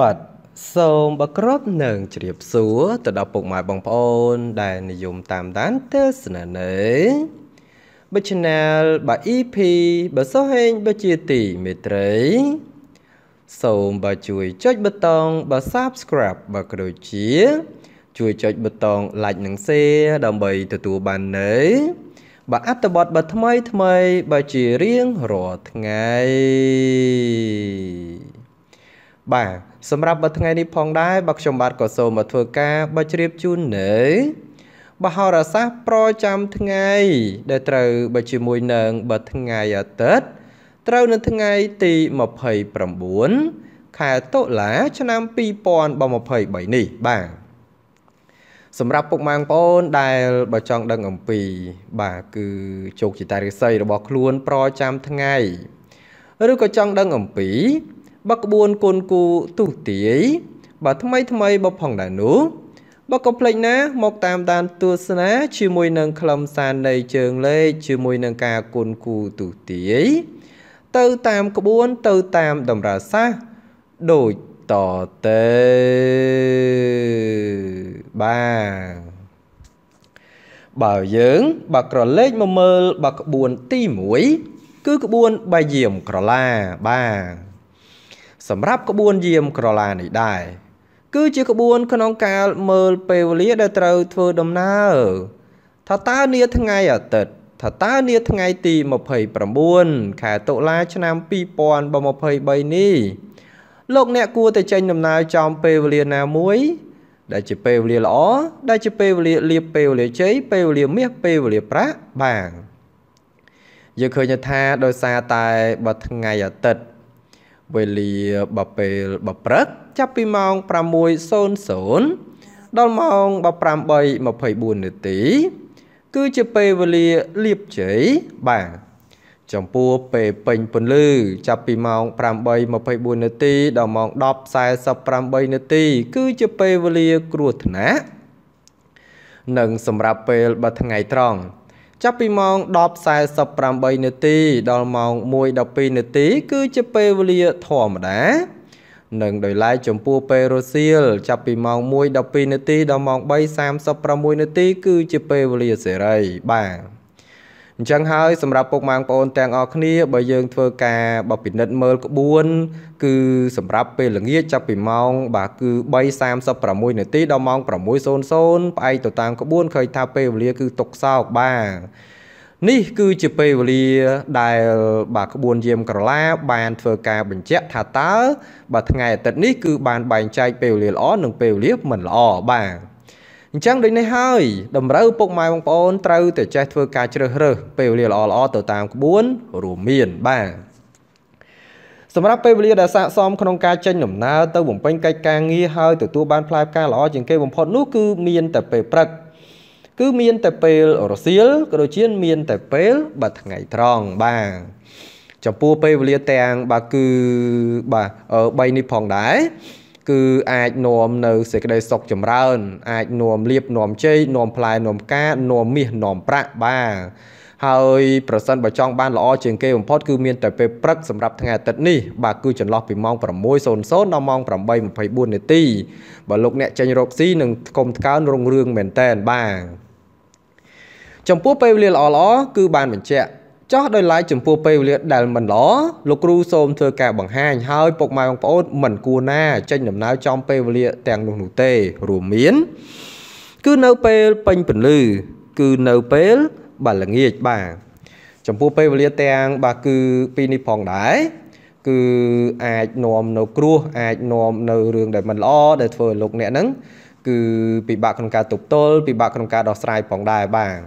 បាទសូមបក្របនឹងជ្រាបសួរទៅដល់ពុកម៉ែបងប្អូន ដែលនិយមតាមដានទេសនានៃបិឆានលបា EP បើសោះហេងបើជាទីមេត្រី សូមបើជួយចុចប៊ូតុងបើ Subscribe បើក៏ដូចជា ជួយចុចប៊ូតុង Like និង Share ដើម្បីទទួលបាននៅបើអត្ថបទបើថ្មីថ្មីបើជារៀងរាល់ថ្ងៃបាទសម្រាប់បើថ្ងៃនេះផងដែរបាទខ្ញុំបាទក៏សូមមកធ្វើការបើជ្រាបជូននៅបហរសាស្ត្រប្រចាំថ្ងៃ ដែលត្រូវបើជាមួយនឹងបើថ្ងៃអាទិត្យត្រូវនៅថ្ងៃទី29ខែតុលាឆ្នាំ2023នេះបាទសម្រាប់ពុកម៉ែបងប្អូនដែលបើចង់ដឹងអំពី បាទគឺជោគជតារិស័យរបស់ខ្លួនប្រចាំថ្ងៃ ឬក៏ចង់ដឹងអំពីបើក្បួនគុនគូទុះទាយបើថ្មីថ្មីបើផងដែរនោះបើក៏ភ្លេចណាមកតាមដានទស្សនា ជាមួយនឹងខ្លឹមសារនៃជើងលេខជាមួយនឹងការគុនគូទុះទាយទៅតាមក្បួនទៅតាមតម្រើសាសដូចតទៅបាទបើយើងបើក្រឡេកមកមើលបើក្បួនទី1គឺក្បួនបាយៀមក្រឡាបាទសម្រាប់ក្បួនយាមក្រឡានេះដែរគឺជាក្បួនក្នុងការមើលពេលវេលាដែលត្រូវធ្វើដំណើរថាតើនាថ្ងៃអាទិត្យថាតើនាថ្ងៃទី29ខែតុលាឆ្នាំ2023នេះលោកអ្នកគួរតែចេញ ដំណើរចំពេលវេលាណាមួយ ដែល ជាពេលវេលាល្អដែលជាពេលវេលាលៀបពេលវេលាជ័យពេលវេលាមាសពេលវេលាប្រាក់បាទយើងឃើញថាដោយសារតែបើថ្ងៃអាទិត្យវេលាបពេលបព្រឹកចាប់ពីម៉ោង6:00ដល់ម៉ោង18:24នាទី គឺជាពេលវេលាលៀបជ័យបាទចំពោះពេលពេញពន្លឺចាប់ពីម៉ោង8:24នាទីដល់ម៉ោង10:48នាទី គឺជាពេលវេលាគ្រោះថ្នាក់និងសម្រាប់ពេលបើថ្ងៃត្រង់ចាប់ពីម៉ោង10:48នាទី ដល់ម៉ោង1:12នាទី គឺជាពេលវេលាធម្មតា និងដោយឡែកចំពោះពេលរសៀលចាប់ពីម៉ោង1:12នាទី ដល់ម៉ោង3:36នាទីគឺជាពេលវេលាសេរីបាទអញ្ចឹងហើយសម្រាប់ពុកម៉ែបងប្អូនទាំងអស់គ្នា បើយើងធ្វើការបពិនិត្យមើលក្បួន គឺសម្រាប់ពេលល្ងាចចាប់ពីម៉ោងបាទគឺ3:36នាទីដល់ម៉ោង6:00ផ្អែកទៅតាមក្បួនឃើញថាពេលវេលាគឺຕົកសោកបាទនេះគឺជាពេលវេលាដែល បាទក្បួនយាមក្រឡាបានធ្វើការបញ្ជាក់ថាតើបាទថ្ងៃអាទិត្យនេះគឺ បានបែងចែកពេលវេលាល្អនិងពេលវេលាមិនល្អបាទអញ្ចឹងដូចនេះហើយតម្រូវពុកម៉ែបងប្អូនត្រូវតែចេះធ្វើការជ្រើសរើសពេលវេលាល្អល្អទៅតាមក្បួនរួមមានបាទសម្រាប់ពេលវេលាដែលស័ក្តិសមក្នុងការចេញដំណើរទៅបំពេញកិច្ចការងារហើយទទួលបានផ្លែផ្កាល្អជាងគេបំផុតនោះគឺមានតែពេលព្រឹកគឺមានតែពេលរសៀលក៏ដូចជាមានតែពេលបើថ្ងៃត្រង់បាទចំពោះពេលវេលាទាំងបាទគឺបាទ3នេះផងដែរគឺអាចនាំនៅសេចក្តីសុខចម្រើន អាចនាំលៀបនាំជ័យនាំផ្លែនាំផ្កានាំមាសនាំប្រាក់បាទហើយ ប្រសិនបើចង់បានល្អជាងគេបំផុតគឺមានតែពេលព្រឹកសម្រាប់ថ្ងៃអាទិត្យនេះបាទគឺចន្លោះពីម៉ោង6:00ដល់ម៉ោង8:24នាទីបើលោកអ្នកចេញរកស៊ីនឹងកុំថ្កើនរុងរឿងមែនតែនបាទចំពោះពេលវេលាល្អៗគឺបានបញ្ជាក់ចោះដោយឡែកចំពោះពេលវេលាដែលមិនល្អលោកគ្រូសូមធ្វើការបង្ហាញហើយពុកម៉ែបងប្អូនមិនគួរណា ចេញដំណើរចំពេលវេលាទាំងនោះនោះទេរួមមានគឺនៅពេលពេញពន្លឺគឺនៅពេលបាទល្ងាចបាទចំពោះពេលវេលាទាំងបាទគឺពីនេះផងដែរគឺអាចនាំនៅគ្រោះអាចនាំនៅរឿងដែលមិនល្អដែលធ្វើឲ្យលោកអ្នកហ្នឹងគឺពិបាកក្នុងការទប់ទល់ពិបាកក្នុងការដោះស្រាយផងដែរបាទ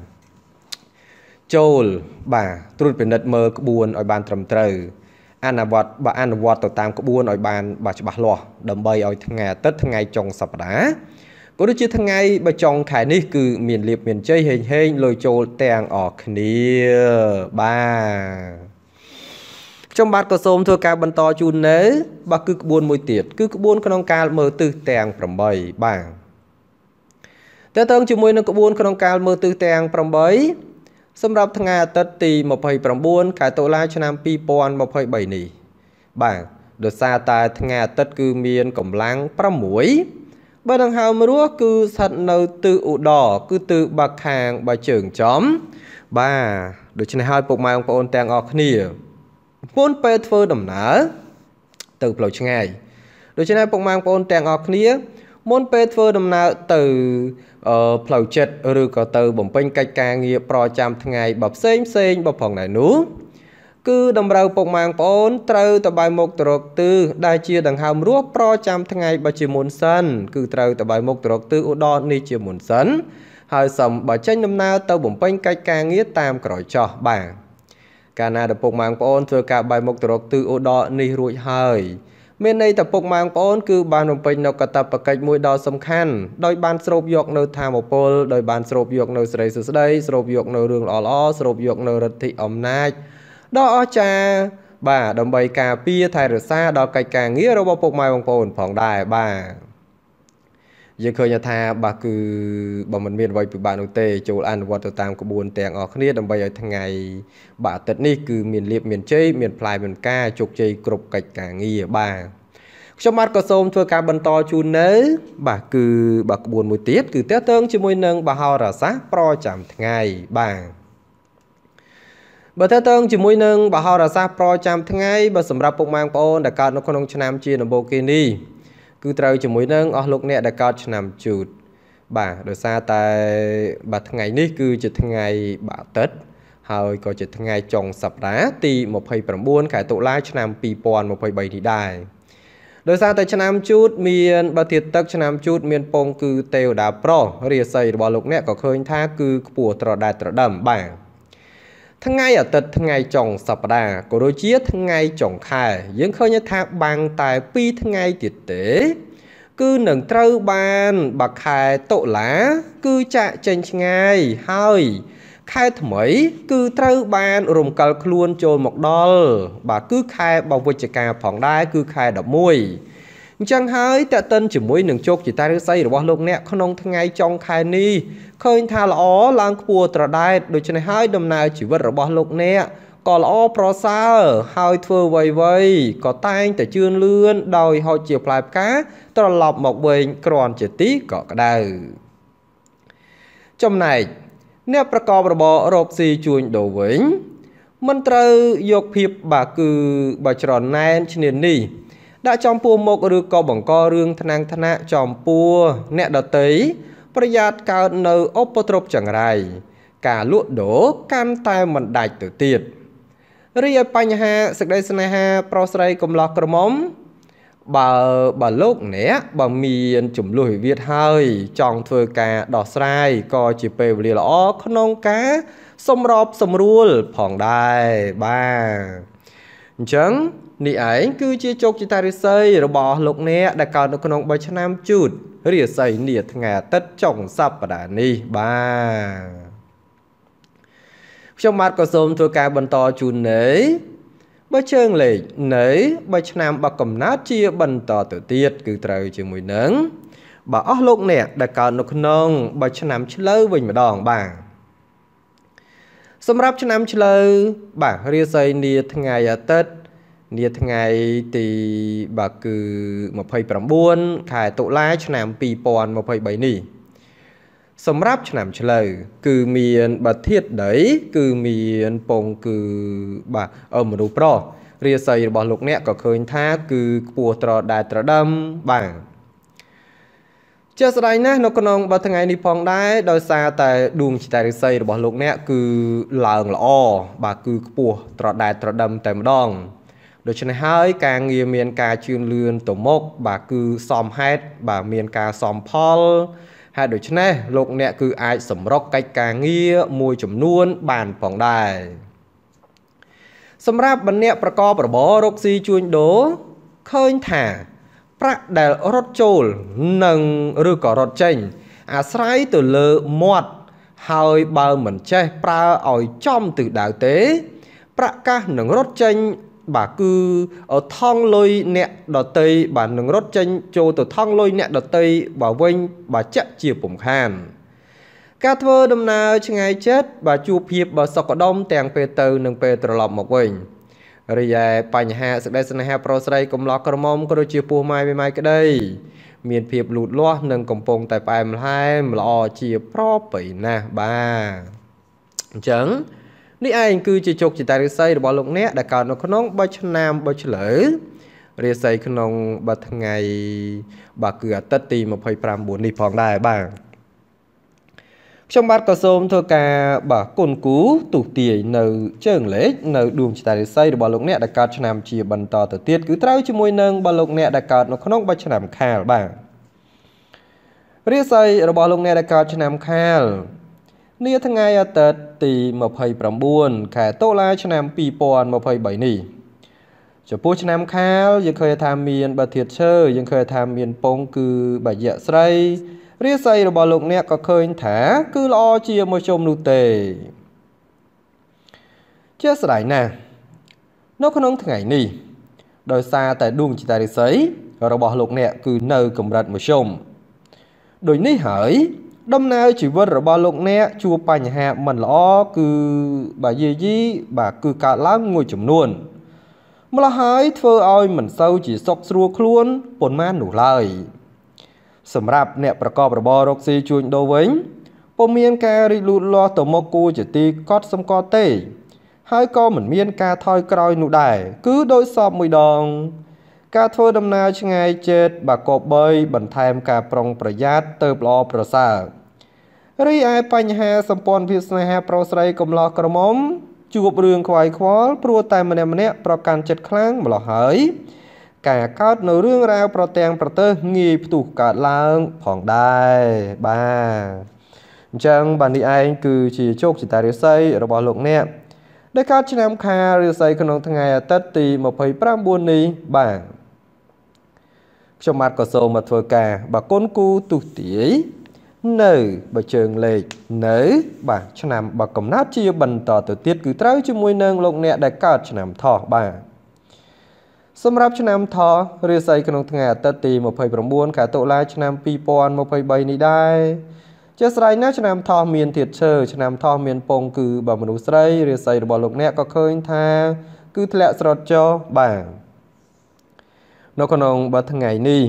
ចូលបាទត្រួតពិនិត្យមើលក្បួនឲ្យបាន ត្រឹមត្រូវអនុវត្តបើអនុវត្តទៅតាមក្បួនឲ្យបាន បាទច្បាស់លាស់ដើម្បីឲ្យថ្ងៃអាទិត្យថ្ងៃចុងសប្តាហ៍ក៏ដូចជាថ្ងៃបើចុងខែនេះគឺមានលៀបមានជ័យហេងហេងលុយចូលទាំងអស់គ្នាបាទខ្ញុំបាទក៏សូមធ្វើការបន្តជូននៅបាទគឺក្បួនមួយទៀតគឺក្បួន ក្នុងកាលមើលទិសទាំង8បាទតើតើងជាមួយនឹងក្បួនក្នុងកាលមើលទិសទាំង8សម្រាប់ថ្ងៃអាទិត្យទី29ខែតុលាឆ្នាំ2023នេះបាទដោយសារតែថ្ងៃអាទិត្យគឺមានកម្លាំង6បើដង្ហើមរស់គឺស្ថិតនៅទិសឧត្តរគឺទិសបាក់ខាងបើជើងចំ បាទដូច្នេះហើយពុកម៉ែបងប្អូនទាំងអស់គ្នាមុនពេលធ្វើដំណើរទៅផ្លូវឆ្ងាយដូច្នេះពុកម៉ែបងប្អូនទាំងអស់គ្នាមុនពេលធ្វើដំណើរទៅផ្លូវចិត្តឬក៏ទៅ បំពេញកិច្ចការងារប្រចាំថ្ងៃបើផ្សេងផ្សេងបើផងណែនោះគឺតម្រូវពុកម៉ែបងប្អូនត្រូវតបាយមុខត្រកទឺដែលជាដង្ហើមរស់ប្រចាំថ្ងៃបើជាមុនសិនគឺត្រូវតបាយមុខត្រកទឺឧត្តរនេះជាមុនសិនហើយសំបើចេញដំណើរទៅបំពេញកិច្ចការងារតាមក្រោយចោះបាទកាលណាដែលពុកម៉ែបងប្អូនធ្វើការបាយមុខត្រកទឺឧត្តរនេះរួចហើយមានន័យតែពុកម៉ែបងប្អូនគឺបានរំពេញនៅកាតព្វកិច្ចមួយដ៏សំខាន់ដោយបានស្រូបយកនៅធម៌ពលដោយបានស្រូបយកនៅសេរីសុស្ដីស្រូបយកនៅរឿងល្អល្អស្រូបយកនៅរទ្ធិអំណាចដ៏អស្ចារ្យបាទដើម្បីការពារថែរក្សាដល់កិច្ចការងាររបស់ពុកម៉ែបងប្អូនផងដែរបាទយើងឃើញថាបាទគឺបើមិនមានអ្វីពិបាកនោះទេចូលអនុវត្តទៅតាមក្បួន ទាំងអស់គ្នាដើម្បីឲ្យថ្ងៃបាទអាទិត្យនេះគឺមានលៀបមានជ័យមានផ្លែមានការជោគជ័យគ្រប់កិច្ចការងារបាទខ្ញុំបាទក៏សូមធ្វើការបន្តជូននៅបាទគឺបាទក្បួនមួយទៀតគឺតេតើងជាមួយនឹងបហោរាសាប្រចាំ ថ្ងៃបាទបើតើតើងជាមួយនឹងបហោរាសាប្រចាំថ្ងៃបើសម្រាប់ពុកម៉ែបងប្អូនដែលកើតនៅក្នុង ឆ្នាំជាដំបូងគេនេះគឺត្រូវជាមួយនឹង អស់លោកអ្នកដែលកើតឆ្នាំជូតបាទដោយសារតែបាទថ្ងៃនេះគឺជាថ្ងៃបាក់ទឹកហើយក៏ជាថ្ងៃចុងសប្តាហ៍ទី29ខែតុលាឆ្នាំ2023នេះដែរដោយសារតែឆ្នាំជូតមានបើធៀបទឹក ឆ្នាំជូត មានពងគឺទេវតាប្រុសរាសីរបស់លោក អ្នកក៏ឃើញថាគឺខ្ពស់ត្រដែតត្រដឹមបាទថ្ងៃអាទិត្យថ្ងៃចុងសប្តាហ៍ក៏ដូចជា ថ្ងៃចុងខែយើងឃើញថាបាំងតែ2ថ្ងៃទៀតទេ គឺនឹងត្រូវបានបាខែតុលាគឺចាក់ចេញឆ្ងាយហើយខែថ្មីគឺត្រូវបានរំកិលខ្លួនចូលមកដល់បាទគឺខែបវិជ្ជការផងដែរគឺខែ11អញ្ចឹងហើយតតិនជាមួយនឹងជោគជតារិស័យរបស់លោកអ្នកក្នុងថ្ងៃចុងខែនេះឃើញថាល្អឡើងខ្ពស់ត្រដែតដូច្នេះហើយដំណើរជីវិតរបស់លោកអ្នកក៏ល្អប្រសើរហើយធ្វើវៃវៃក៏តែងតែជឿនលឿនដោយហោចជាផ្លែផ្កាត្រឡប់មកវិញក្រាន់ជាទីក៏ក្តៅចំណែកអ្នកប្រកបរបររកស៊ីជួញដូរវិញមិនត្រូវយកភាពបាទគឺបើច្រណែនឈ្នាននេះដាក់ចំពោះមុខឬក៏បង្ករឿងថ្នាំងថ្នាក់ចំពោះអ្នកដតីប្រយ័ត្នកើតនៅឧបទ្រពចង្រៃការលក់ដូរកាន់តែមិនដាច់ទៅទៀតរីឯបញ្ហាសេចក្តីស្នេហា ប្រុសស្រីកំឡោះក្រមុំបើបើលោកអ្នកបើមានចំនួនវិវាទហើយ ចង់ធ្វើការដោះស្រាយក៏ជាពេលវេលាល្អក្នុងការសម្របសម្រួលផងដែរបាទអញ្ចឹងនេះឯងគឺជាជោគជតារិស័យរបស់លោកអ្នកដែលកើតនៅក្នុង3ឆ្នាំជូតរាសីនាថ្ងៃអាទិត្យចុងសប្តាហ៍នេះបាទខ្ញុំបាទក៏សូមធ្វើការបន្តជូននៃបើជើងលេខនៃបើឆ្នាំបើកំណត់ជាបន្តទៅទៀតគឺត្រូវជាមួយនឹងបើអស់លោកអ្នកដែលកើតនៅក្នុងបើឆ្នាំ ឆ្លូវវិញម្ដងបាទសម្រាប់ឆ្នាំឆ្លូវបាទរាសីនាថ្ងៃអាទិត្យនាថ្ងៃទីបាទគឺ29ខែតុលាឆ្នាំ2023នេះ សម្រាប់ឆ្នាំឆ្លូវគឺមានបាធាតដី គឺមានពងគឺបាទមនុស្សប្រុសរាសីរបស់លោកអ្នកក៏ឃើញថាគឺខ្ពស់ត្រដែតត្រដឹមបាទជាស្ដែងណាស់នៅក្នុងបើថ្ងៃនេះផងដែរដោយសារតែដួងចតារិស័យរបស់លោកអ្នកគឺឡើងល្អបាទគឺខ្ពស់ត្រដែតត្រដឹមតែម្ដងដូច្នេះហើយការងារមានការជឿនលឿនទៅមុខបាទគឺសមហេតុបាទមានការសមផល ហើយដូច្នេះលោកអ្នក គឺអាចសម្រុកកិច្ចការងារមួយចំនួនបានផងដែរសម្រាប់បណ្ណប្រកបរបររកស៊ីជួញដូរឃើញថា ប្រាក់ដែលរត់ចូល និងឬក៏រត់ចេញ អាស្រ័យទៅលើមាត់ហើយបើមិនចេះប្រើឲ្យចំទិសដៅទេ ប្រាក់កាសនឹងរត់ចេញបាទគឺថងលុយអ្នកដតីបាទនឹងរត់ចេញចូលទៅថងលុយអ្នកដតីបាទវិញ បាទចាក់ជាពំខាន ការធ្វើដំណើរឆ្ងាយចិត្តបាទជួបភាពបើសុខដុមទាំងពេលទៅនិងពេលត្រឡប់មកវិញរីឯបញ្ហាសេចក្តីស្នេហា ប្រុសស្រីកំឡោះក្រមុំក៏ដូចជាពោះម៉ាយមេម៉ាយក្តីមានភាពលូតលាស់និងកំពុងតែផ្អែមល្ហែមល្អជាប្រពៃណាស់បាទអញ្ចឹងនេះឯងគឺជាជោគជតារាសីរបស់លោកអ្នកដែលកើតនៅក្នុងបុច្ឆ្នាំបុច្ឆ្លូវរាសីក្នុងបាទថ្ងៃបាទគឺអាទិត្យទី29នេះផងដែរបាទខ្ញុំបាទក៏សូមធ្វើការបាទគុណគូទុះទាយនៅជើងលេខនៅដួងចតារិស័យរបស់លោកអ្នកដែលកើតឆ្នាំជាបន្តទៅទៀតគឺត្រូវជាមួយនឹងបាទលោកអ្នកដែលកើតនៅក្នុងបច្ចឆ្នាំខាលបាទរាសីរបស់លោកអ្នកដែលកើតឆ្នាំខាលនាថ្ងៃអាទិត្យទី29ខែតុលាឆ្នាំ2023នេះចំពោះឆ្នាំខាលយើងឃើញថាមានបើធាតឈើយើងឃើញថាមានពងគឺបាយៈស្រីរាសីរបស់លោកអ្នកក៏ឃើញថា គឺល្អជាមួយជុំនោះទេ ជាស្ដាយណាស់នៅក្នុងថ្ងៃនេះ ដោយសារតែដួងចតារិស័យរបស់លោកអ្នក គឺនៅកម្រិតមធ្យមដូចនេះហើយដំណើរជីវិតរបស់លោកអ្នកជួបបញ្ហាមិនល្អគឺបាទយាយីបាទគឺកើតឡើងមួយចំនួនម្ល៉េះហើយធ្វើឲ្យមិនសូវជាសុខស្រួលខ្លួនប៉ុន្មាននោះឡើយសម្រាប់អ្នកប្រកបរបររកស៊ីជួញដូរវិញពុំមានការរីកលូតលាស់ទៅមុខគួរជាទីកត់សម្គាល់ទេហើយក៏មិនមានការថយក្រោយនោះដែរគឺដោយសពមួយដងការធ្វើដំណើរឆ្ងាយចេតបាកប3បន្ថែមការប្រុងប្រយ័ត្នទៅល្អប្រសើររីឯបញ្ហាសម្ព័ន្ធភាពស្នេហាប្រុសស្រីកំឡោះក្រមុំ ជួបរឿងខ្វាយខ្វល់ព្រោះតែម្នាក់ម្នាក់ប្រកាន់ចិត្តខ្លាំងម្ល៉េះហើយ ការកើតនៅរឿងរ៉ាវប្រទាំងប្រទើសងាយផ្ទុះកើតឡើងផងដែរបាទអញ្ចឹងបាទនេះឯងគឺជាជោគចតារាសីរបស់លោក អ្នកដែលកើតឆ្នាំខារាសីក្នុងថ្ងៃអាទិត្យទី29នេះបាទខ្ញុំបាទក៏សូមមកធ្វើការបើគុណគូទុទាយនៅបើជើងលេខនៅ បាទឆ្នាំបើកំណត់ជាបន្តទៅទៀតគឺត្រូវជាមួយនឹងលោកអ្នក ដែលកើតឆ្នាំថោះបាទសម្រាប់ឆ្នាំថោះរាសីក្នុងថ្ងៃអាទិត្យទី29ខែតុលាឆ្នាំ2023នេះដែរជាស្រ័យណាឆ្នាំថោះមានធាតឈើឆ្នាំថោះមានពងគឺបើមនុស្សស្រីរាសីរបស់លោកអ្នកក៏ឃើញថា គឺធ្លាក់ស្រត់ចោបាទនៅក្នុងបើថ្ងៃនេះ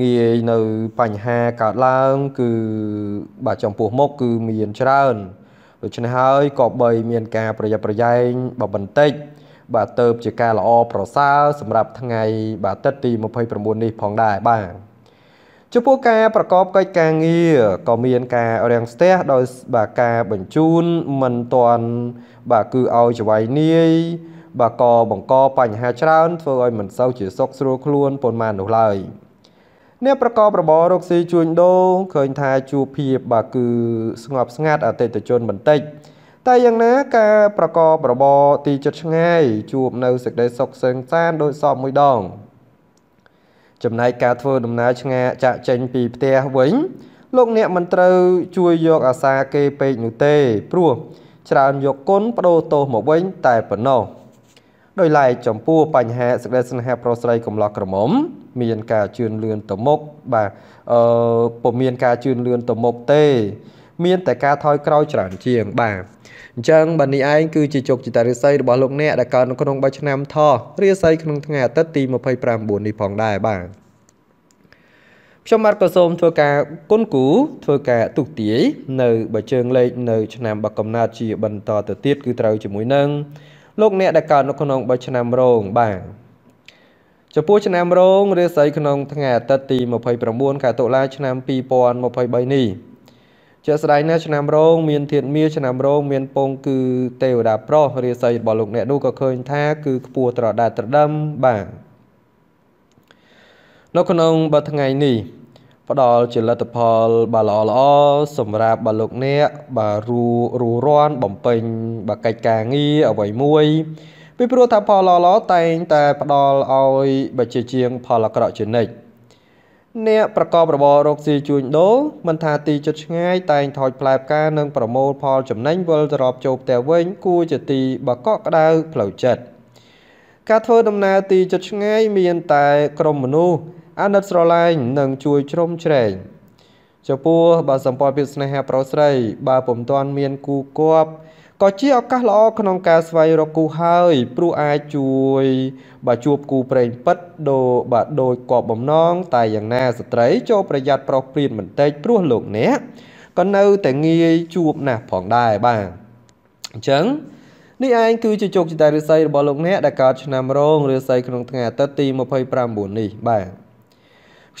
ងាយនៅបញ្ហាកើតឡើង គឺបាទចំពោះមុខគឺមានច្រើនដូច្នេះហើយក៏បីមានការប្រយ័ត្នប្រយែងបបន្តិច បាទទៅជាការល្អប្រសើរសម្រាប់ថ្ងៃ បាទទឹកទី29នេះផងដែរបាទចំពោះការប្រកបកិច្ចការងារក៏មានការរាំងស្ទះដោយបាទការបញ្ជូនមិនទាន់បាទគឺឲ្យចវៃនាយបើកបង្កបញ្ហាច្រើនធ្វើឲ្យមិនសូវជាសុខស្រួលខ្លួនប៉ុន្មាននោះឡើយអ្នកប្រកបរបររកស៊ីជួញដូរឃើញថាជួបភាពបើគឺស្ងប់ស្ងាត់អតិថិជនបន្តិច តែយ៉ាងណាការប្រកបរបរទីជិតឆ្ងាយជួបនៅសេចក្តីសុខសឹងសានដោយសពមួយដង ចំណែកការធ្វើដំណើរឆ្ងាយចាក់ចេញពីផ្ទះវិញលោកអ្នកមិនត្រូវជួយយកអាសាគេពេកនោះទេ ព្រោះច្រើនយកគុណបដូរទោសមកវិញតែប៉ុណ្ណោះ។ដោយឡែកចំពោះបញ្ហាសេចក្តីស្នេហាប្រុសស្រីកំឡោះក្រមុំមានការជឿនលឿនទៅមុខបាទអឺពុំមានការជឿនលឿនទៅមុខទេ មាន តែការថយក្រោយច្រើន ជាង បាទអញ្ចឹងបាទនេះឯងគឺ ជាជោគជតារាសីរបស់លោកអ្នកដែលកើតនៅក្នុង3ឆ្នាំថោះរាសីក្នុងថ្ងៃអាទិត្យទី29នេះផងដែរបាទខ្ញុំបាទក៏សូមធ្វើការគុណគូធ្វើការទុកទាយនៅបើជើងលេខនៅ ឆ្នាំបកកំណត់ជាបន្តទៅទៀតគឺត្រូវជាមួយនឹង0លោកអ្នកដែលកើតនៅក្នុង3ឆ្នាំរោងបាទចំពោះឆ្នាំរោងរាសីក្នុងថ្ងៃអាទិត្យទី29ខែតុលាឆ្នាំ2023នេះជាស្ដែងនៅឆ្នាំរោងមានធានមាឆ្នាំរោងមានពងគឺទេវតាប្រុសរាសីរបស់លោកអ្នកនោះក៏ឃើញថាគឺខ្ពស់ត្រដាត្រដឹមបាទនៅក្នុងបើថ្ងៃនេះផ្ដល់ជាលទ្ធផលបាទល្អល្អសម្រាប់បាទលោកអ្នកបាទរੂរੂរាន់បំពេញបាទកិច្ចការងារអ្វីមួយពីព្រោះថាផលល្អល្អតែងតែ ផ្ដល់ឲ្យបាទជាជាងផលអាក្រក់ជានិច្ចអ្នកប្រកបរបររកស៊ីជួញដូរមិនថាទីជិតឆ្ងាយតែងថោចផ្លែផ្កានិងប្រមូល ផលចំណេញវិលត្រប់ចូលផ្ទះវិញ គួរជាទីបកក់ក្ដៅផ្លូវចិត្តការធ្វើដំណើរទីជិតឆ្ងាយមានតែក្រុមមនុស្សអាណិតស្រឡាញ់និងជួយជ្រោមជ្រែងចំពោះបើសម្ព័ន្ធភាពស្នេហាប្រុសស្រីបើពុំទាន់មានគូគប់ក៏ជាឱកាសល្អក្នុងការស្វែងរកគូហើយព្រោះអាចជួយបើជួបគូប្រេងពិតដូបាទដោយគប់បំណងតែយ៉ាងណាស្ត្រី ចូលប្រយ័ត្នប្រុសព្រៀនបន្តិចព្រោះលោកអ្នកក៏នៅតែងាយជួបណាស់ផងដែរបាទអញ្ចឹងនេះឯងគឺជាជោគជ័យឫស្សីរបស់លោកអ្នកដែលកើតឆ្នាំរោងឫស្សីក្នុងថ្ងៃអាទិត្យទី29នេះបាទ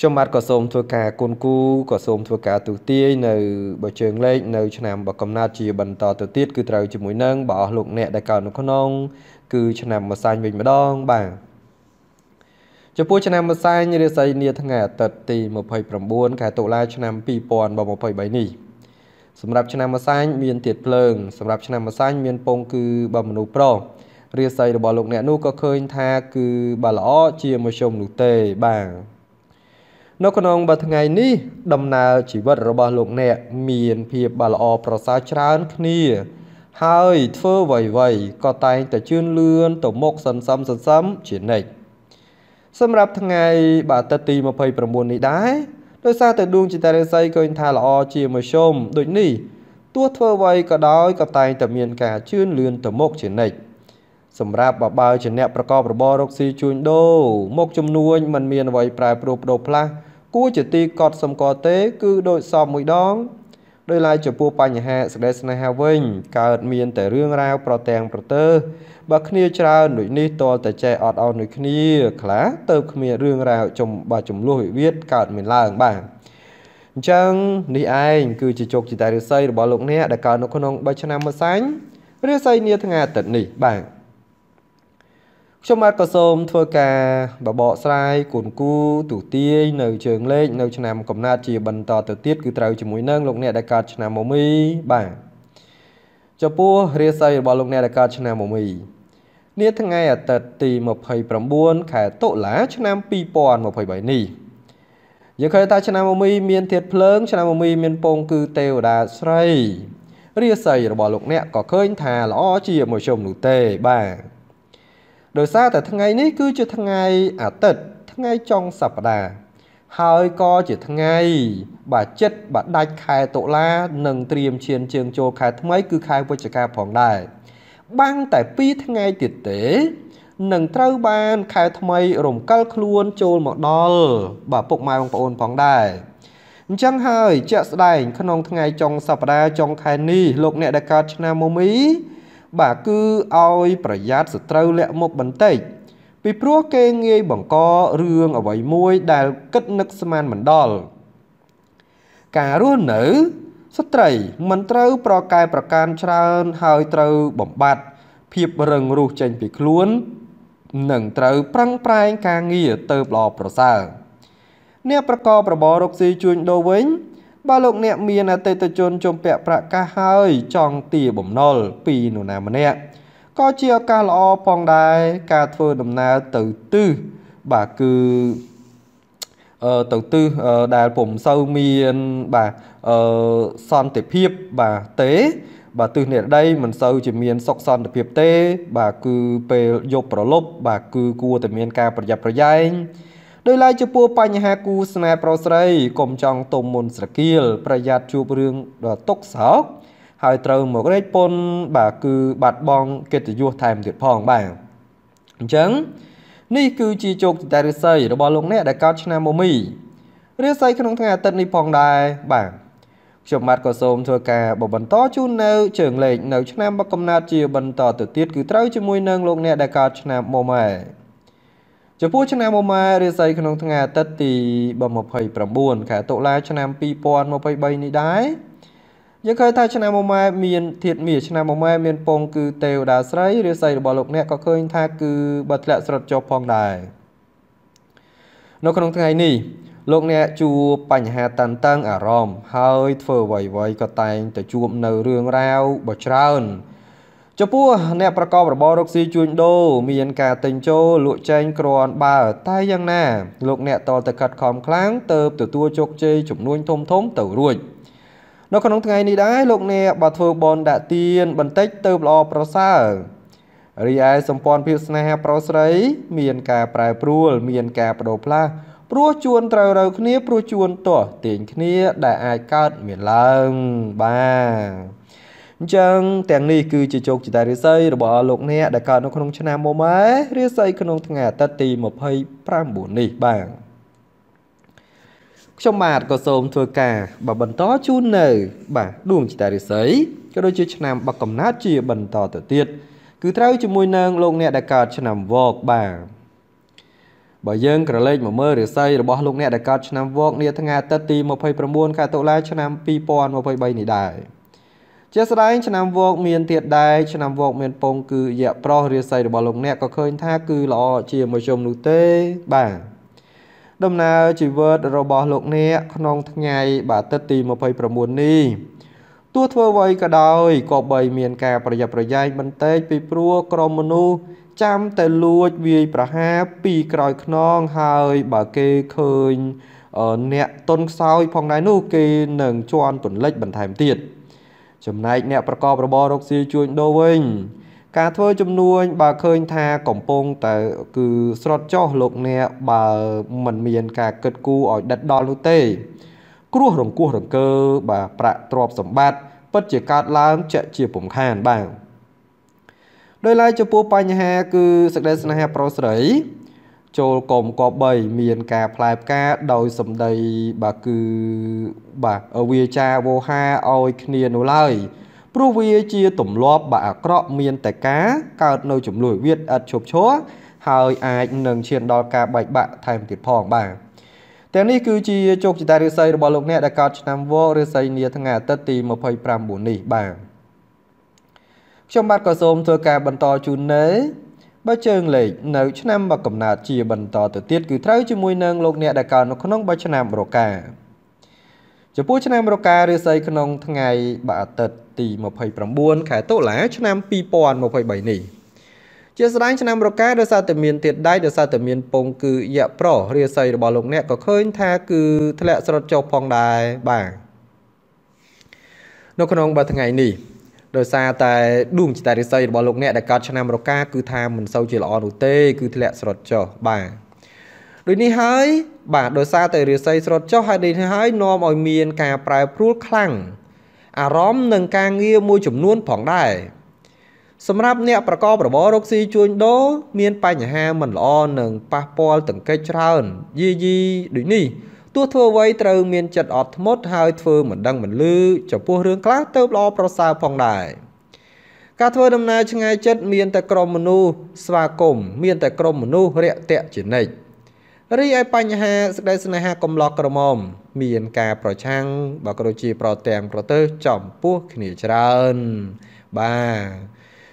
ខ្ញុំបាទក៏សូមធ្វើការគុណគូក៏សូមធ្វើការទូទាយនៅបើជើងលេខនៅឆ្នាំបកំណត់ជាបន្តទៅទៀតគឺត្រូវជាមួយនឹងបើអស់លោកអ្នកដែលកើតនៅក្នុង គឺឆ្នាំម្សាញ់វិញម្ដងបាទចំពោះឆ្នាំម្សាញ់រាសីនាថ្ងៃអាទិត្យទី29ខែតុលា ឆ្នាំ2023នេះសម្រាប់ឆ្នាំម្សាញ់មានទៀតភ្លើងសម្រាប់ឆ្នាំម្សាញ់មានពងគឺបើមនុស្សប្រុសរាសីរបស់លោកអ្នកនោះក៏ឃើញថា គឺបើល្អជាមជ្ឈមនោះទេបាទនៅក្នុងបើថ្ងៃនេះដំណើរជីវិតរបស់លោកអ្នក មានភាពបានល្អប្រសើរច្រើនគ្នា ហើយធ្វើអ្វីៗក៏តែងតែជឿនលឿនទៅមុខសន្សំសន្សំជានិច្ចសម្រាប់ថ្ងៃបាទអាទិត្យទី29នេះដែរដោយសារតែដួងចន្ទរាសីឃើញថាល្អជាមធ្យមដូចនេះទោះធ្វើអ្វីក៏ដោយក៏តែងតែមានការជឿនលឿនទៅមុខជានិច្ចសម្រាប់បបើជាអ្នកប្រកបរបររកស៊ីជួញដូរមុខចំនួនมันមានអ្វីប្រែប្រួលបដូរផ្លាស់គួរជាទីកត់សម្គាល់ទេ គឺដូចសពមួយដងដោយឡែកចំពោះបញ្ហាសេចក្តីស្នេហាវិញកើតមានតែរឿងរ៉ាវប្រទាំងប្រទើបើគ្នាច្រើនដូចនេះតលតែចេះអត់អន់ដូចគ្នា ខ្លះទៅគ្មានរឿងរ៉ាវចំបើចំលោះវិវាទកើតមានឡើងបាទអញ្ចឹងនេះឯងគឺជាជោគជតារិស័យរបស់លោកអ្នកដែលកើតនៅក្នុង3ឆ្នាំមួយសាញ់រាសីនាថ្ងៃអាទិត្យនេះបាទខ្ញុំបាទក៏សូមធ្វើការបបកស្រាយគុណគូទូទាយនៅជើងលេខនៅឆ្នាំកំណត់ជាបន្តទៅទៀតគឺត្រូវជាមួយនឹងលោកអ្នកដែលកើតឆ្នាំមមីបាទចំពោះរាសីរបស់លោកអ្នកដែលកើតឆ្នាំមមីនាថ្ងៃអាទិត្យទី29ខែតុលាឆ្នាំ2023នេះយើងឃើញថាឆ្នាំមមីមានធាតុភ្លើងឆ្នាំមមីមានពងគឺទេវតាស្រីរាសីរបស់លោកអ្នកក៏ឃើញថាល្អជាមជ្ឈមនោះទេបាទដោយសារតែថ្ងៃនេះគឺជាថ្ងៃអាទិត្យថ្ងៃចុងសប្តាហ៍ហើយក៏ជាថ្ងៃ បាទចិត្តបាទដាច់ខែតុលានិងត្រៀមឈានជើងចូលខែថ្មីគឺខែវិច្ឆិកាផងដែរបាំងតែ2ថ្ងៃទៀតទេនឹងត្រូវបានខែថ្មីរំកិលខ្លួនចូលមកដល់បាទពុកម៉ែបងប្អូនផងដែរអញ្ចឹងហើយជាក់ស្ដែងក្នុងថ្ងៃចុងសប្តាហ៍ចុងខែនេះលោកអ្នកដែលកើតឆ្នាំមុំីបាទគឺឲ្យប្រយ័ត្នសត្រូវលាក់មុខបន្តិចពីព្រោះគេងាយបង្ករឿងអ្វីមួយដែលគិតនឹកស្មានមិនដល់ការរស់នៅស្ត្រីមិនត្រូវប្រកែប្រកានច្រើនហើយត្រូវបំបត្តិភាពរឹងរូសចេញពីខ្លួន និងត្រូវប្រឹងប្រែងការងារទៅល្អប្រសើរអ្នកប្រកបរបររកស៊ីជួញដូរវិញបើលោកអ្នក មានអតិថិជនជំពាក់ប្រាក់កាសហើយចង់ទារបំណុលពីនរណាម្នាក់ក៏ជាឱកាសល្អផងដែរការធ្វើដំណើរទៅទិសបាទគឺអឺទៅទិសដែលពុំសូវមានបាទអឺសន្តិភាពបាទទេបាទទិសនេះដីមិនសូវជាមានសុខសន្តិភាពទេ បាទគឺពេលយប់ប្រលប់បាទគឺគួរតែមានការប្រយ័ត្នប្រយែងដោយឡែកចំពោះបញ្ហាគូស្នេហ៍ប្រុសស្រីកុំចង់ទុំមុនស្រគៀលប្រយ័ត្នជួបរឿងដ៏ຕົកសោកហើយត្រូវមករែកពុន បាទគឺបាត់បង់កិត្តិយសថែមទៀតផងបាទអញ្ចឹងនេះគឺជាជោគជតារិស័យរបស់លោកអ្នកដែលកោតឆ្នាំមមីរិស័យក្នុងថ្ងៃអាទិត្យនេះផងដែរបាទខ្ញុំបាទក៏សូមធ្វើការបន្តជូននៅជើងលេខនៅ ឆ្នាំកំណត់ជាបន្តទៅទៀតគឺត្រូវជាមួយនឹងលោកអ្នកដែលកើតឆ្នាំមុំហើយចំពោះឆ្នាំមុម៉ែរាសីក្នុងថ្ងៃអាទិត្យទី29ខែតុលាឆ្នាំ2023នេះដែរយើងឃើញថាឆ្នាំមុម៉ែមានធាតមាសឆ្នាំមុម៉ែមាន ពង គឺទេវតាស្រីរាសីរបស់លោកអ្នកក៏ឃើញថាគឺបើធ្លាក់ស្រុតចុះផងដែរនៅក្នុងថ្ងៃនេះ លោកអ្នកជួបបញ្ហាតានតឹងអារម្មណ៍ហើយធ្វើអ្វីៗក៏តែងតែជួបនៅរឿងរ៉ាវបច្រើនចំពោះអ្នកប្រកបរបររកស៊ីជួញដូរមានការទិញចូលលក់ចែងក្រាន់បើតែយ៉ាងណាលោកអ្នកតតែកាត់ខំខ្លាំងទៅទទួលជោគជ័យចំនួនធំធំទៅរួចនៅក្នុងថ្ងៃនេះដែរលោកអ្នកបើធ្វើបនដាក់ទៀនបន្តិចទៅល្អប្រសើររីឯសម្ព័ន្ធភាពស្នេហាប្រុសស្រីមានការប្រែប្រួលមានការបដូរផ្លាស់ព្រោះជួនត្រូវរើគ្នាព្រោះជួនទាស់ទាញគ្នាដែលអាចកើតមានឡើងបាទអញ្ចឹងទាំងនេះគឺជាជោគជតារាសីរបស់លោកអ្នកដែលកើតនៅក្នុង ឆ្នាំមុំហើយរាសីក្នុងថ្ងៃអាទិត្យទី29នេះបាទខ្ញុំបាទក៏សូមធ្វើការបើបន្តជូននៅ បាទដួងចតារិស័យក៏ដូចជាឆ្នាំបកកំណត់ជាបន្តទៅទៀតគឺត្រូវជាមួយនឹងលោកអ្នកដែលកើតឆ្នាំវកបាទបើយើងក្រឡេកមកមើលរាសីរបស់លោកអ្នកដែលកើតឆ្នាំវកនាថ្ងៃអាទិត្យទី29ខែតុលាឆ្នាំ2023នេះដែរជាស្ដែងឆ្នាំវក មានទៀតដែរឆ្នាំវក មានពង គឺយៈប្រុសរាសីរបស់លោកអ្នកក៏ឃើញថាគឺល្អជាមជ្ឈមនោះទេបាទដំណើរជីវិតរបស់លោកអ្នកក្នុងថ្ងៃ បាទអាទិត្យទី29នេះទោះធ្វើអ្វីក៏ដោយក៏បីមានការប្រយ័ត្នប្រយែងបន្តិចពីព្រោះក្រុមមនុស្សចាំតែលួចវាយប្រហារពីក្រោយខ្នងហើយបើគេឃើញអ្នកតុនខ្សោយផងដែរនោះគេនឹងជន់ពន្លិចបន្ថែមទៀត។ចំណែកអ្នកប្រកបរបររកស៊ីជួញដូរវិញការធ្វើជំនួញបើឃើញថាកំពុងតែគឺស្រត់ចោះលោកអ្នក បើមិនមានការគិតគូរឲ្យដិតដល់នោះទេ គ្រោះរង្គោះរង្គើបាទប្រាក់ទ្រព្យសម្បត្តិពិតជាកើតឡើងជាក់ជាពំខានបាទដោយឡែកចំពោះបញ្ហា គឺសេចក្តីស្នេហាប្រុសស្រីចូលកុំក3មានការផ្លែផ្កាដោយសម្ដីបាទគឺបាទវាចាវោហាឲ្យគ្នានោះឡើយព្រោះវាជាទម្លាប់ បាក់អាក្រក់មានតែការកើតនៅ ចំនួនវិទ្យឥតឈប់ឈរហើយអាចនឹងឈានដល់ការបែកបាក់ថែមទៀតផងបាទទាំងនេះគឺជាជោគជតារាសីរបស់លោកអ្នកដែលកើតឆ្នាំវោរាសីនាថ្ងៃអាទិត្យទី29នេះបាទខ្ញុំបាទក៏សូមធ្វើការបន្តជូននៅបើជើងលេខនៅឆ្នាំមកកំណត់ជាបន្តទៅទៀតគឺត្រូវជាមួយនឹងលោកអ្នកដែលកើតនៅក្នុងបើឆ្នាំរកាចំពោះឆ្នាំរការាសីក្នុងថ្ងៃបាអាទិត្យទី29ខែតុលាឆ្នាំ2023នេះជាស្ដែងឆ្នាំរកាដោយសារតែមានទៀតដៃដោយសារតែមានពងគឺយៈប្ររាសីរបស់លោកអ្នកក៏ឃើញថាគឺធ្លាក់ស្រុតចុះផងដែរបាទនៅក្នុងបាថ្ងៃនេះដោយសារតែដួងចតារិស័យរបស់លោកអ្នកដែលកើតឆ្នាំរកាគឺថាមិនសូវជាល្អនោះទេគឺធ្លាក់ស្រុតចុះបាទដូចនេះហើយ បាទដោយសារតែរិស័យស្រុតចុះហើយនេះហើយ នាំឲ្យមានការប្រែប្រួលខ្លាំងអារម្មណ៍នឹងការងារមួយចំនួនផងដែរសម្រាប់អ្នកប្រកបរបររកស៊ីជួញដូរមានបញ្ហាមិនល្អនឹងប៉ះពាល់ទង្គិចច្រើនយីយីដូចនេះទោះធ្វើអ្វីត្រូវមានចិត្តអត់ធ្មត់ហើយធ្វើមិនដឹងមិនលឺចំពោះរឿងខ្លះទៅល្អប្រសើរផងដែរការធ្វើដំណើរឆ្ងាយចិត្តមានតែក្រុមមនុស្សស្វាគមន៍មានតែក្រុមមនុស្សរាក់ទាក់ជានិច្ចរីឯបញ្ហាសេចក្តីស្នេហាកំឡោះក្រមុំមានការប្រឆាំងបើក៏ដូចជាប្រទាំងប្រទើចំពោះគ្នាច្រើនបាទ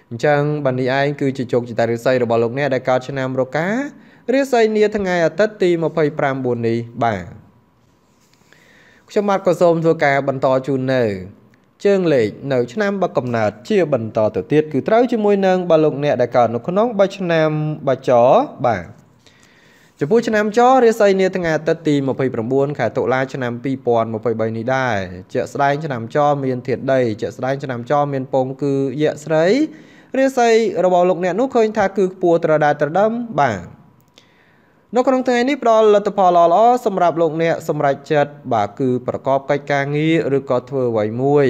អញ្ចឹងបាននេះឯងគឺជាជោគជតារិស័យរបស់លោកអ្នកដែលកើតឆ្នាំរការាសីនាថ្ងៃអាទិត្យទី25 4នេះបាទខ្ញុំបាទក៏សូមធ្វើការបន្តជូននៅជើងលេខនៅឆ្នាំបកកំណើតជាបន្តទៅទៀតគឺត្រូវជាមួយនឹងបើលោកអ្នកដែលកើតនៅក្នុងបើឆ្នាំបច្ចរបាទចំពោះឆ្នាំចររាសីនាថ្ងៃអាទិត្យទី29ខែតុលា ឆ្នាំ2023នេះដែរជាក់ស្ដែងឆ្នាំចរមានធាតុដីជាក់ស្ដែងឆ្នាំចរមានពងគឺយៈស្រីរាសីរបស់លោកអ្នកនោះឃើញថាគឺខ្ពស់ត្រដាត្រដឹមបាទនៅក្នុងថ្ងៃនេះផ្ដល់លទ្ធផលល្អល្អសម្រាប់លោកអ្នកសម្រេចចិត្តបាទគឺប្រកបកិច្ចការងារឬក៏ធ្វើអ្វីមួយ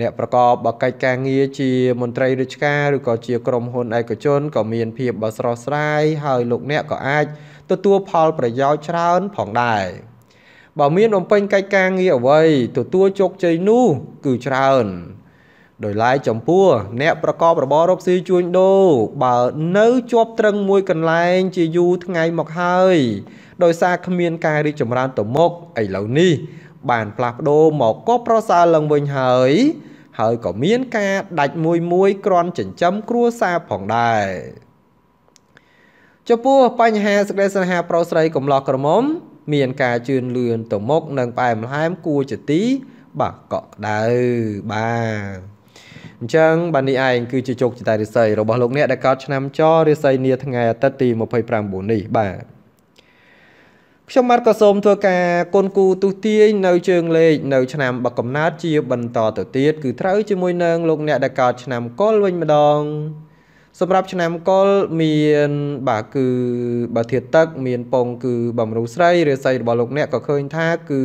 អ្នកប្រកបបកិច្ចការងារជាមន្ត្រីរាជការឬក៏ជាក្រុមហ៊ុនឯកជនក៏មាន ភាពបស្រស់ស្រាយហើយលោកអ្នកក៏អាចទទួលផលប្រយោជន៍ច្រើនផងដែរបើមានបំពេញកិច្ចការងារអ្វីទទួលជោគជ័យនោះគឺច្រើនដោយឡែកចំពោះអ្នកប្រកបរបររកស៊ីជួញដូរបើនៅជាប់ត្រឹងមួយកន្លែង ជាយូរថ្ងៃ មកហើយ ដោយសារគ្មានការរីកចម្រើនទៅមុខឥឡូវនេះ បាន ផ្លាស់ប្ដូរមកគប់ប្រសើរឡើងវិញហើយ ហើយក៏មានការដាច់មួយមួយក្រន់ចិញ្ចឹមគ្រួសារផងដែរចំពោះបញ្ហាសេចក្តីស្នេហាប្រុសស្រីកំឡោះក្រមុំ មានការជឿនលឿនទៅមុខនិងផ្អែមល្ហែមគួរជាទីបាទកក់ក្ដៅបាទអញ្ចឹងបាននេះឯងគឺជាជោគចិត្តរិស័យរបស់លោកអ្នកដែលកើតឆ្នាំចរិស័យនាថ្ងៃអាទិត្យទី29នេះបាទខ្ញុំបាទក៏សូម ធ្វើការកូនគូទុះទាយនៅជើងលេខនៅឆ្នាំ បកកំណើតជា បន្តទៅទៀតគឺត្រូវជាមួយនឹងលោកអ្នកដែលកើតឆ្នាំកុលវិញម្ដងសម្រាប់ឆ្នាំកុលមានបាទគឺបើធាតទឹក មានពង គឺបំរុស្រីរាសីរបស់លោក អ្នកក៏ឃើញថាគឺ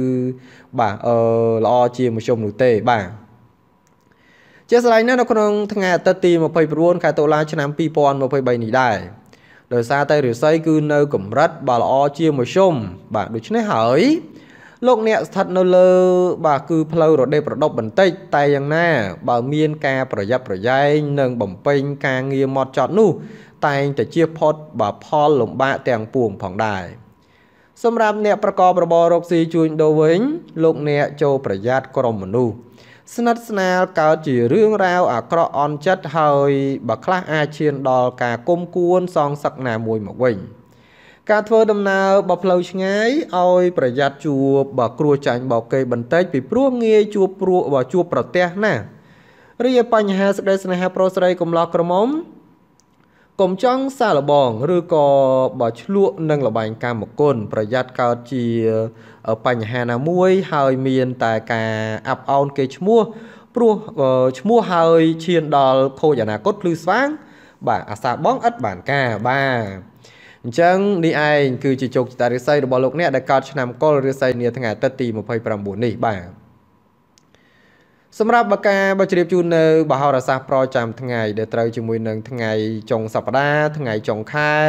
បាទអឺល្អជាមជ្ឈមនោះទេបាទជាស្ដែងនៅក្នុងថ្ងៃអាទិត្យទី29ខែតុលា ឆ្នាំ2023នេះដែរដោយសារតែរាសីគឺនៅកម្រិតបាទល្អជាមធ្យមបាទដូច្នេះហើយលោកអ្នកស្ថិតនៅលើបាទគឺផ្លូវរដេបរដប់បន្តិចតែយ៉ាងណា បើមាន ការប្រយ័ត្នប្រយែងនិងបំពេញការងារម៉ត់ចត់នោះ តែងតែជៀសផុតបាទផលលំបាកទាំងពួងផងដែរសម្រាប់អ្នក ប្រកបរបររកស៊ីជួញដូរវិញលោកអ្នកចូលប្រយ័ត្នក្រុមមនុស្សស្និទ្ធស្នាលកើតជារឿងរ៉ាវអាក្រក់អន់ចិត្តហើយបើខ្លះអាចឈានដល់ការគុំគួនសងសឹកណាមួយមកវិញការធ្វើដំណើរបើផ្លូវឆ្ងាយឲ្យ ប្រយ័ត្នជួបបើគ្រោះចាញ់បោកគេបន្តិចពីព្រោះងាយជួបព្រោះបើជួបប្រទះណារីឯបញ្ហាសេចក្តីស្នេហាប្រុសស្រីកំឡោះក្រមុំកុំចង់សាឡបងឬក៏បើឆ្លក់នឹងលបែងកម្មគុណប្រយ័ត្នកើតជាបញ្ហាណាមួយហើយមានតែការអាប់អោនគេឈ្មោះព្រោះឈ្មោះហើយឈានដល់ខូចអនាគតភ្លឺស្វាង បាទអាសាបងឥតបានការបាទអញ្ចឹងនេះឯងគឺជាជោគជតារិស័យរបស់លោកអ្នកដែលកើតឆ្នាំកុលរិស័យនាថ្ងៃអាទិត្យទី29នេះបាទសម្រាប់បកាបជ្រាបជូននៅបហោរសាស្ត្រប្រចាំថ្ងៃដែលត្រូវជាមួយនឹងថ្ងៃចុងសប្តាហ៍ថ្ងៃចុងខែ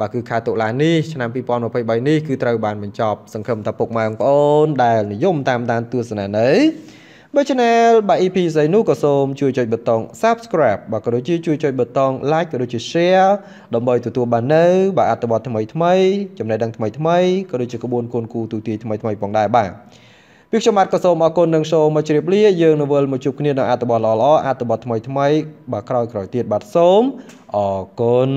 បាទគឺខែតុលានេះឆ្នាំ2023នេះគឺត្រូវបាន បញ្ចប់សង្ឃឹមថាពុកម៉ែបងប្អូនដែលនិយមតាមដានទស្សនានៅបើ channel បាទ EP ស្អីនោះក៏សូមជួយចុចប៊ូតុង Subscribe បាទក៏ដូចជាជួយចុចប៊ូតុង Like ក៏ដូចជា Share ដើម្បីទទួលបាននៅបាទអត្ថបទថ្មីថ្មីចំណេះដឹងថ្មីថ្មីក៏ដូចជាក្បួនគនគូទូទាយថ្មីថ្មីផងដែរបាទពីខ្ញុំបាទក៏សូមអរគុណនិងសូមមកជ្រាបលាយើងនៅវិលមកជួបគ្នានៅអត្ថបទល្អៗអត្ថបទថ្មីថ្មីបាទក្រោយក្រោយទៀតបាទសូមអរគុណ